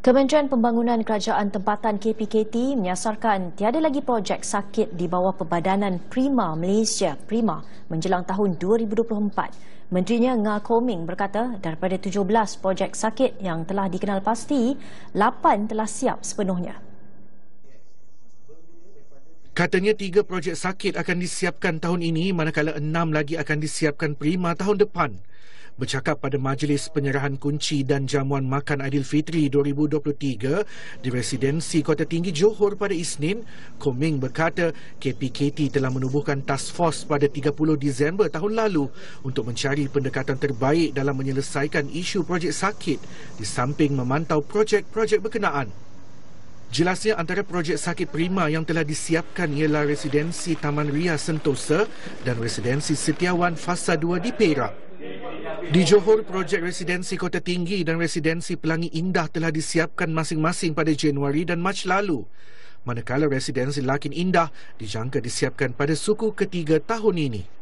Kementerian Pembangunan Kerajaan Tempatan KPKT menyasarkan tiada lagi projek sakit di bawah perbadanan Prima Malaysia Prima menjelang tahun 2024. Menterinya Nga Koming berkata daripada 17 projek sakit yang telah dikenal pasti, 8 telah siap sepenuhnya. Katanya tiga projek sakit akan disiapkan tahun ini manakala enam lagi akan disiapkan prima tahun depan. Bercakap pada majlis penyerahan kunci dan jamuan makan Aidilfitri 2023 di Residensi Kota Tinggi Johor pada Isnin, Koming berkata KPKT telah menubuhkan task force pada 30 Disember tahun lalu untuk mencari pendekatan terbaik dalam menyelesaikan isu projek sakit di samping memantau projek-projek berkenaan. Jelasnya antara projek sakit prima yang telah disiapkan ialah residensi Taman Ria Sentosa dan residensi Setiawan Fasa 2 di Perak. Di Johor, projek residensi Kota Tinggi dan residensi Pelangi Indah telah disiapkan masing-masing pada Januari dan Mac lalu. Manakala residensi Lakin Indah dijangka disiapkan pada suku ketiga tahun ini.